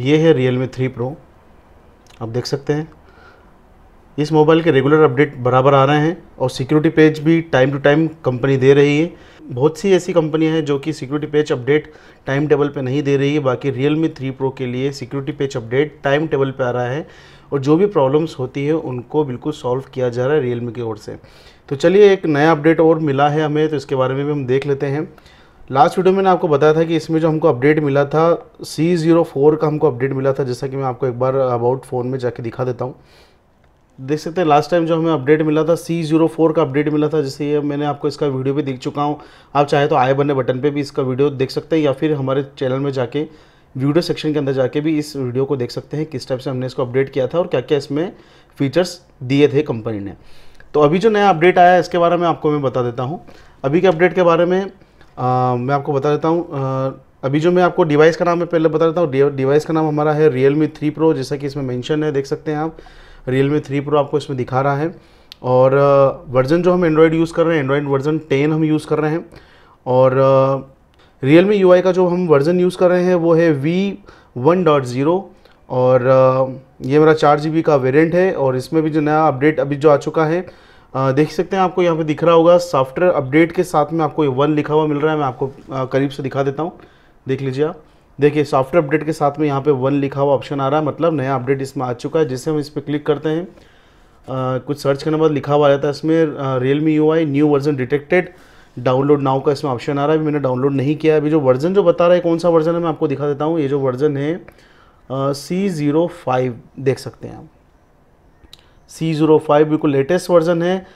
ये है real me three pro आप देख सकते हैं इस मोबाइल के रेगुलर अपडेट बराबर आ रहे हैं और सिक्योरिटी पेज भी टाइम टू टाइम कंपनी दे रही है बहुत सी ऐसी कंपनियां हैं जो कि security page update time table पे नहीं दे रही है बाकी रियल मी थ्री प्रो के लिए security page update time table पर आ रहा है और जो भी प्रॉब्लम्स होती है उनको बिल्कुल सॉल्व किया जा रहा है रियल मी की ओर से तो चलिए एक नया अपडेट और मिला है हमें तो इसके बारे में भी हम देख लेते हैं लास्ट वीडियो मैंने आपको बताया था कि इसमें जो हमको अपडेट मिला था सी ज़ीरो फोर का हमको अपडेट मिला था जैसा कि मैं आपको एक बार अबाउट फ़ोन में जाके दिखा देता हूँ देख सकते हैं लास्ट टाइम जो हमें अपडेट मिला था सी जीरो फोर का अपडेट मिला था जैसे ये मैंने आपको इसका वीडियो भी देख चुका हूँ आप चाहे तो आए बने बटन पर भी इसका वीडियो देख सकते हैं या फिर हमारे चैनल में जाके वीडियो सेक्शन के अंदर जाके भी इस वीडियो को देख सकते हैं किस टाइप से हमने इसको अपडेट किया था और क्या क्या इसमें फीचर्स दिए थे कंपनी ने तो अभी जो नया अपडेट आया इसके बारे में आपको मैं बता देता हूँ अभी के अपडेट के बारे में आ, मैं आपको बता देता हूँ अभी जो मैं आपको डिवाइस का नाम मैं पहले बता देता हूँ डिवाइस का नाम हमारा है रियल मी थ्री प्रो जैसा कि इसमें मेंशन है देख सकते हैं आप रियल मी थ्री प्रो आपको इसमें दिखा रहा है और वर्ज़न जो हम एंड्रॉयड यूज़ कर रहे हैं एंड्रॉयड वर्ज़न टेन हम यूज़ कर रहे हैं और रियल मी यू का जो हम वर्ज़न यूज़ कर रहे हैं वो है वी वन डॉट ज़ीरो और ये मेरा चार जी बी का वेरियंट है और इसमें भी जो नया अपडेट अभी जो आ चुका है देख सकते हैं आपको यहाँ पे दिख रहा होगा सॉफ्टवेयर अपडेट के साथ में आपको ये वन लिखा हुआ मिल रहा है मैं आपको करीब से दिखा देता हूँ देख लीजिए आप देखिए सॉफ्टवेयर अपडेट के साथ में यहाँ पे वन लिखा हुआ ऑप्शन आ रहा है मतलब नया अपडेट इसमें आ चुका है जैसे हम इस पर क्लिक करते हैं आ, कुछ सर्च करने के बाद लिखा हुआ रहता है इसमें Realme U I new version detected download now का इसमें ऑप्शन आ रहा है अभी मैंने डाउनलोड नहीं किया अभी जो वर्जन जो बता रहा है कौन सा वर्जन है मैं आपको दिखा देता हूँ ये जो वर्जन है सी ज़ीरो फाइव देख सकते हैं आप सी ज़ीरो फाइव बिल्कुल लेटेस्ट वर्जन है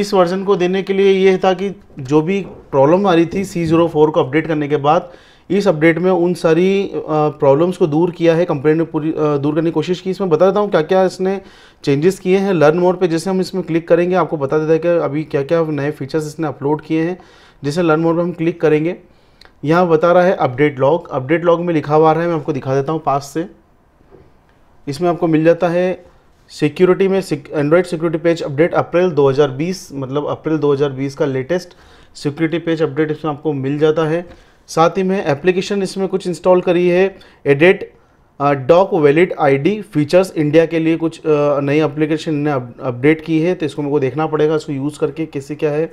इस वर्जन को देने के लिए ये था कि जो भी प्रॉब्लम आ रही थी सी ज़ीरो फोर को अपडेट करने के बाद इस अपडेट में उन सारी प्रॉब्लम्स को दूर किया है कंप्लेन ने पूरी दूर करने की कोशिश की इसमें बता देता हूँ क्या क्या इसने चेंजेस किए हैं लर्न मोड पे जैसे हम इसमें क्लिक करेंगे आपको बता देता है कि अभी क्या क्या नए फीचर्स इसने अपलोड किए हैं जैसे लर्न मोड पर हम क्लिक करेंगे यहाँ बता रहा है अपडेट लॉग अपडेट लॉग में लिखा हुआ रहा है मैं आपको दिखा देता हूँ पास से इसमें आपको मिल जाता है सिक्योरिटी में Android security page update April 2020 मतलब अप्रैल 2020 का लेटेस्ट सिक्योरिटी पेज अपडेट इसमें आपको मिल जाता है साथ ही में एप्लीकेशन इसमें कुछ इंस्टॉल करी है added doc valid ID features India के लिए कुछ uh, नई एप्लीकेशन ने अपडेट की है तो इसको मेरे को देखना पड़ेगा इसको यूज़ करके कैसे क्या है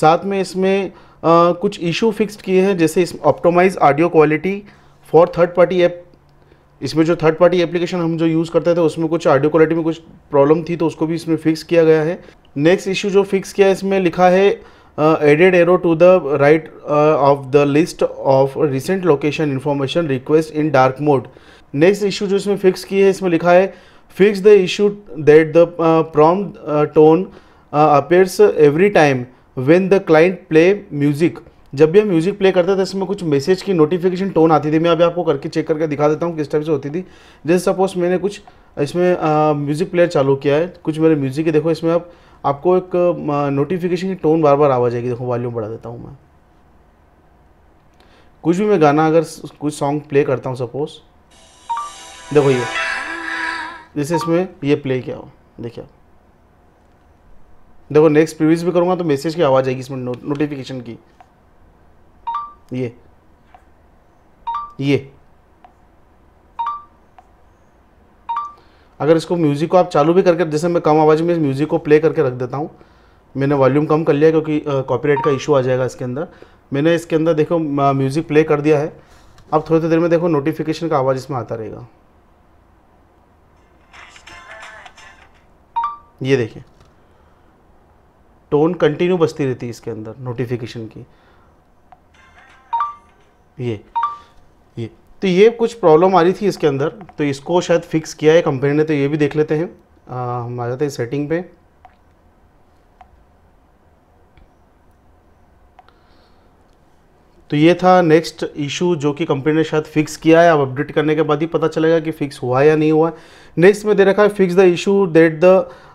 साथ में इसमें आ, uh, कुछ इशू फिक्स किए हैं जैसे इस optimize audio quality for third party app इसमें जो थर्ड पार्टी एप्लीकेशन हम जो यूज़ करते थे उसमें कुछ ऑडियो क्वालिटी में कुछ प्रॉब्लम थी तो उसको भी इसमें फिक्स किया गया है नेक्स्ट इशू जो फिक्स किया है इसमें लिखा है added arrow to the right of the list of recent location information request in dark mode next issue जो इसमें फिक्स की है इसमें लिखा है fix the issue that the prompt tone appears every time when the client play music जब भी हम म्यूज़िक प्ले करते थे तो इसमें कुछ मैसेज की नोटिफिकेशन टोन आती थी मैं अभी आपको करके चेक करके दिखा देता हूँ किस टाइप से होती थी जैसे सपोज मैंने कुछ इसमें म्यूज़िक प्लेयर चालू किया है कुछ मेरे म्यूज़िक देखो इसमें आप आपको एक नोटिफिकेशन की टोन बार बार आवाज़ आएगी देखो वॉल्यूम बढ़ा देता हूँ मैं कुछ भी मैं गाना अगर कुछ सॉन्ग प्ले करता हूँ सपोज़ देखो ये जैसे इसमें ये प्ले किया हो देखिए देखो नेक्स्ट प्रीवियस भी करूँगा तो मैसेज की आवाज़ आएगी इसमें नो, नोटिफिकेशन की ये ये अगर इसको म्यूज़िक को आप चालू भी करके जैसे मैं कम आवाज़ में म्यूज़िक को प्ले करके रख देता हूँ मैंने वॉल्यूम कम कर लिया क्योंकि कॉपीराइट का इशू आ जाएगा इसके अंदर मैंने इसके अंदर देखो म्यूज़िक प्ले कर दिया है अब थोड़ी देर में देखो नोटिफिकेशन का आवाज़ इसमें आता रहेगा ये देखिए टोन कंटिन्यू बजती रहती है इसके अंदर नोटिफिकेशन की ये ये तो ये कुछ प्रॉब्लम आ रही थी इसके अंदर तो इसको शायद फिक्स किया है कंपनी ने तो ये भी देख लेते हैं आ, हम आ जाते हैं सेटिंग पे तो ये था नेक्स्ट इशू जो कि कंपनी ने शायद फिक्स किया है अब अपडेट करने के बाद ही पता चलेगा कि फिक्स हुआ है या नहीं हुआ है नेक्स्ट में दे रखा है fix the issue that the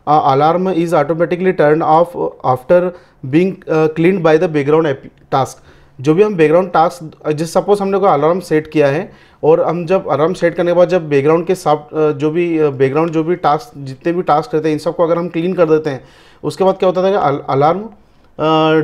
alarm is automatically turn off after being clean by the background task जो भी हम बैकग्राउंड टास्क जिस सपोज हमने कोई अलार्म सेट किया है और हम जब अलार्म सेट करने के बाद जब बैकग्राउंड के साफ जो भी बैकग्राउंड जो भी टास्क जितने भी टास्क रहते हैं इन सबको अगर हम क्लीन कर देते हैं उसके बाद क्या होता था कि अलार्म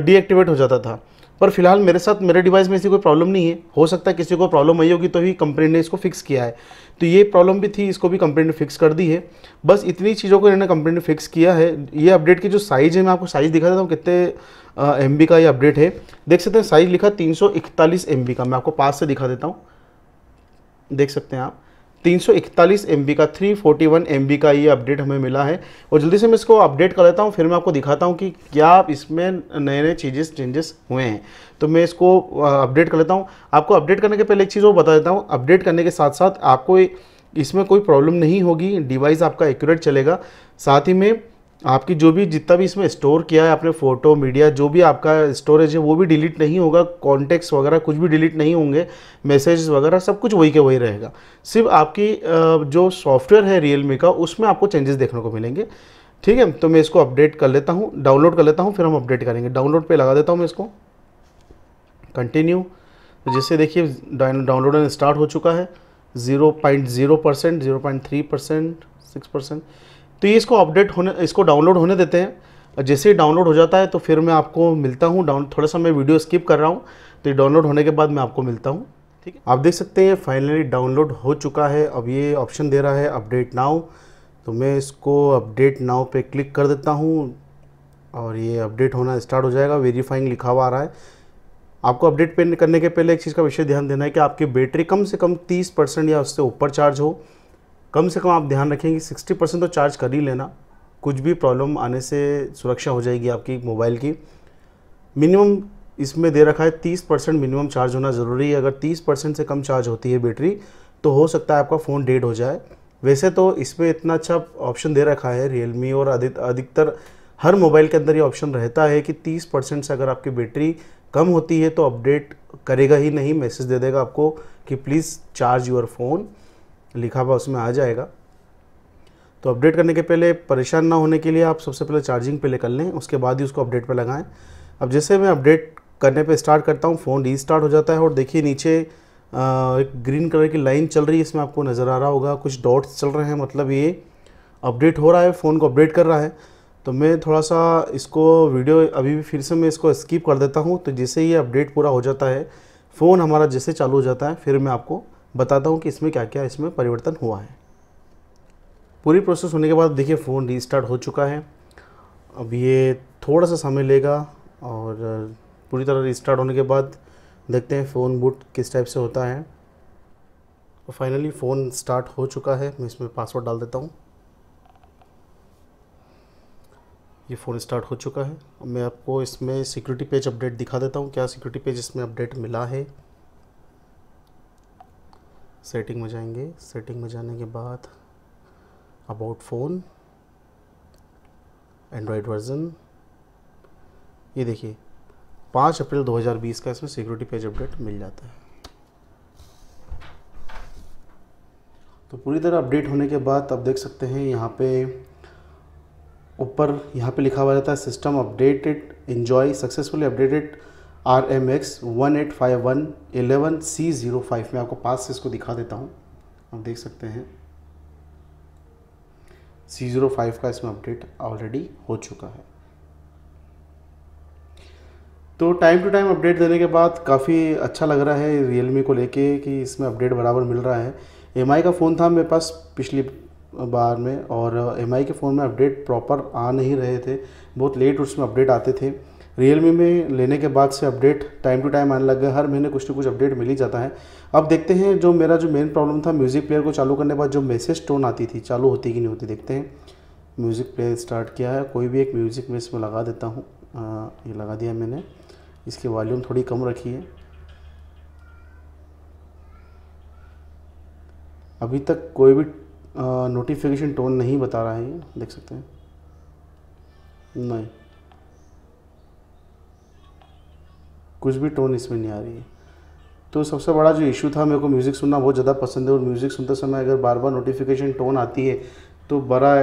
डीएक्टिवेट हो जाता था पर फिलहाल मेरे साथ मेरे डिवाइस में ऐसी कोई प्रॉब्लम नहीं है हो सकता है किसी को प्रॉब्लम आई होगी तो ही कंपनी ने इसको फिक्स किया है तो ये प्रॉब्लम भी थी इसको भी कंपनी ने फिक्स कर दी है बस इतनी चीज़ों को इन्होंने कंपनी ने फिक्स किया है ये अपडेट की जो साइज़ है मैं आपको साइज़ दिखा देता हूँ कितने एम का ये अपडेट है देख सकते हैं साइज़ लिखा तीन सौ का मैं आपको पास से दिखा देता हूँ देख सकते हैं आप 341 MB का 341 MB का ये अपडेट हमें मिला है और जल्दी से मैं इसको अपडेट कर लेता हूँ फिर मैं आपको दिखाता हूँ कि क्या इसमें नए नए चीज़ेस चेंजेस हुए हैं तो मैं इसको अपडेट कर लेता हूँ आपको अपडेट करने के पहले एक चीज़ वो बता देता हूँ अपडेट करने के साथ साथ आपको इसमें कोई प्रॉब्लम नहीं होगी डिवाइस आपका एक्यूरेट चलेगा साथ ही में आपकी जो भी जितना भी इसमें स्टोर किया है आपने फ़ोटो मीडिया जो भी आपका स्टोरेज है वो भी डिलीट नहीं होगा कॉन्टेक्ट्स वगैरह कुछ भी डिलीट नहीं होंगे मैसेज वगैरह सब कुछ वही के वही रहेगा सिर्फ आपकी जो सॉफ्टवेयर है रियलमी का उसमें आपको चेंजेस देखने को मिलेंगे ठीक है तो मैं इसको अपडेट कर लेता हूँ डाउनलोड कर लेता हूँ फिर हम अपडेट करेंगे डाउनलोड पर लगा देता हूँ मैं इसको कंटिन्यू तो जिससे देखिए डाउनलोड स्टार्ट हो चुका है zero point zero percent zero point three percent six percent तो ये इसको अपडेट होने इसको डाउनलोड होने देते हैं जैसे ही डाउनलोड हो जाता है तो फिर मैं आपको मिलता हूँ डाउन थोड़ा सा मैं वीडियो स्किप कर रहा हूँ तो ये डाउनलोड होने के बाद मैं आपको मिलता हूँ ठीक है आप देख सकते हैं फाइनली डाउनलोड हो चुका है अब ये ऑप्शन दे रहा है अपडेट नाउ तो मैं इसको अपडेट नाउ पे क्लिक कर देता हूँ और ये अपडेट होना स्टार्ट हो जाएगा वेरीफाइंग लिखा हुआ आ रहा है आपको अपडेट करने के पहले एक चीज़ का विषय ध्यान देना है कि आपकी बैटरी कम से कम 30 परसेंट या उससे ऊपर चार्ज हो कम से कम आप ध्यान रखेंगे सिक्सटी परसेंट तो चार्ज कर ही लेना कुछ भी प्रॉब्लम आने से सुरक्षा हो जाएगी आपकी मोबाइल की मिनिमम इसमें दे रखा है तीस परसेंट मिनिमम चार्ज होना ज़रूरी है अगर तीस परसेंट से कम चार्ज होती है बैटरी तो हो सकता है आपका फ़ोन डेड हो जाए वैसे तो इसमें इतना अच्छा ऑप्शन दे रखा है रियलमी और अधिक अधिकतर हर मोबाइल के अंदर ये ऑप्शन रहता है कि तीस परसेंट से अगर आपकी बैटरी कम होती है तो अपडेट करेगा ही नहीं मैसेज दे देगा आपको कि प्लीज़ चार्ज योर फ़ोन लिखा हुआ उसमें आ जाएगा तो अपडेट करने के पहले परेशान ना होने के लिए आप सबसे पहले चार्जिंग पे ले कर लें उसके बाद ही उसको अपडेट पे लगाएं अब जैसे मैं अपडेट करने पे स्टार्ट करता हूँ फ़ोन रीस्टार्ट हो जाता है और देखिए नीचे एक ग्रीन कलर की लाइन चल रही है इसमें आपको नज़र आ रहा होगा कुछ डॉट्स चल रहे हैं मतलब ये अपडेट हो रहा है फ़ोन को अपडेट कर रहा है तो मैं थोड़ा सा इसको वीडियो अभी भी फिर से मैं इसको स्किप कर देता हूँ तो जैसे ये अपडेट पूरा हो जाता है फ़ोन हमारा जैसे चालू हो जाता है फिर मैं आपको बताता हूँ कि इसमें क्या क्या इसमें परिवर्तन हुआ है पूरी प्रोसेस होने के बाद देखिए फ़ोन रीस्टार्ट हो चुका है अब ये थोड़ा सा समय लेगा और पूरी तरह रिस्टार्ट होने के बाद देखते हैं फ़ोन बूट किस टाइप से होता है फाइनली फ़ोन स्टार्ट हो चुका है मैं इसमें पासवर्ड डाल देता हूँ ये फ़ोन स्टार्ट हो चुका है मैं आपको इसमें सिक्योरिटी पेज अपडेट दिखा देता हूँ क्या सिक्योरिटी पेज इसमें अपडेट मिला है सेटिंग में जाएंगे सेटिंग में जाने के बाद अबाउट फ़ोन एंड्रॉयड वर्जन ये देखिए पाँच अप्रैल 2020 का इसमें सिक्योरिटी पेज अपडेट मिल जाता है तो पूरी तरह अपडेट होने के बाद आप देख सकते हैं यहाँ पे ऊपर यहाँ पे लिखा हुआ रहता है system updated enjoy successfully updated R M X one eight five one eleven C zero five मैं आपको पास से इसको दिखा देता हूँ आप देख सकते हैं सी ज़ीरो फाइव का इसमें अपडेट ऑलरेडी हो चुका है तो टाइम टू टाइम अपडेट देने के बाद काफ़ी अच्छा लग रहा है रियलमी को लेके कि इसमें अपडेट बराबर मिल रहा है एम का फ़ोन था मेरे पास पिछली बार में और एम के फ़ोन में अपडेट प्रॉपर आ नहीं रहे थे बहुत लेट उसमें अपडेट आते थे रियलमी में लेने के बाद से अपडेट टाइम टू टाइम आने लग गए हर महीने कुछ ना कुछ अपडेट मिल ही जाता है अब देखते हैं जो मेरा जो मेन प्रॉब्लम था म्यूज़िक प्लेयर को चालू करने के बाद जो मैसेज टोन आती थी चालू होती कि नहीं होती देखते हैं म्यूज़िक प्लेयर स्टार्ट किया है कोई भी एक म्यूज़िक में इसमें लगा देता हूँ ये लगा दिया मैंने इसकी वॉल्यूम थोड़ी कम रखी है अभी तक कोई भी नोटिफिकेशन टोन नहीं बता रहा है ये देख सकते हैं नहीं कुछ भी टोन इसमें नहीं आ रही है तो सबसे बड़ा जो इशू था मेरे को म्यूज़िक सुनना बहुत ज़्यादा पसंद है और म्यूज़िक सुनते समय अगर बार बार नोटिफिकेशन टोन आती है तो बड़ा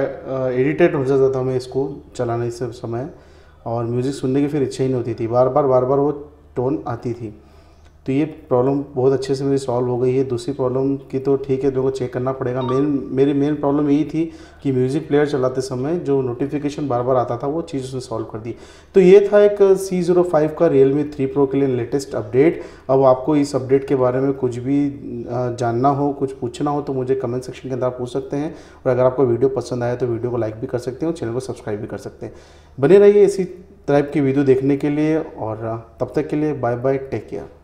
इरीटेट हो जाता था मैं इसको चलाने से समय और म्यूज़िक सुनने की फिर इच्छा ही नहीं होती थी बार बार बार बार वो टोन आती थी तो ये प्रॉब्लम बहुत अच्छे से मेरी सॉल्व हो गई है दूसरी प्रॉब्लम की तो ठीक है देखो चेक करना पड़ेगा मेन मेरी मेन प्रॉब्लम यही थी कि म्यूज़िक प्लेयर चलाते समय जो नोटिफिकेशन बार बार आता था वो चीज़ उसने सॉल्व कर दी तो ये था एक सी ज़ीरो फाइव का Realme 3 थ्री प्रो के लिए लेटेस्ट अपडेट अब आपको इस अपडेट के बारे में कुछ भी जानना हो कुछ पूछना हो तो मुझे कमेंट सेक्शन के अंदर आप पूछ सकते हैं और अगर आपको वीडियो पसंद आया तो वीडियो को लाइक भी कर सकते हैं और चैनल को सब्सक्राइब भी कर सकते हैं बने रहिए इसी टाइप की वीडियो देखने के लिए और तब तक के लिए बाय बाय टेक केयर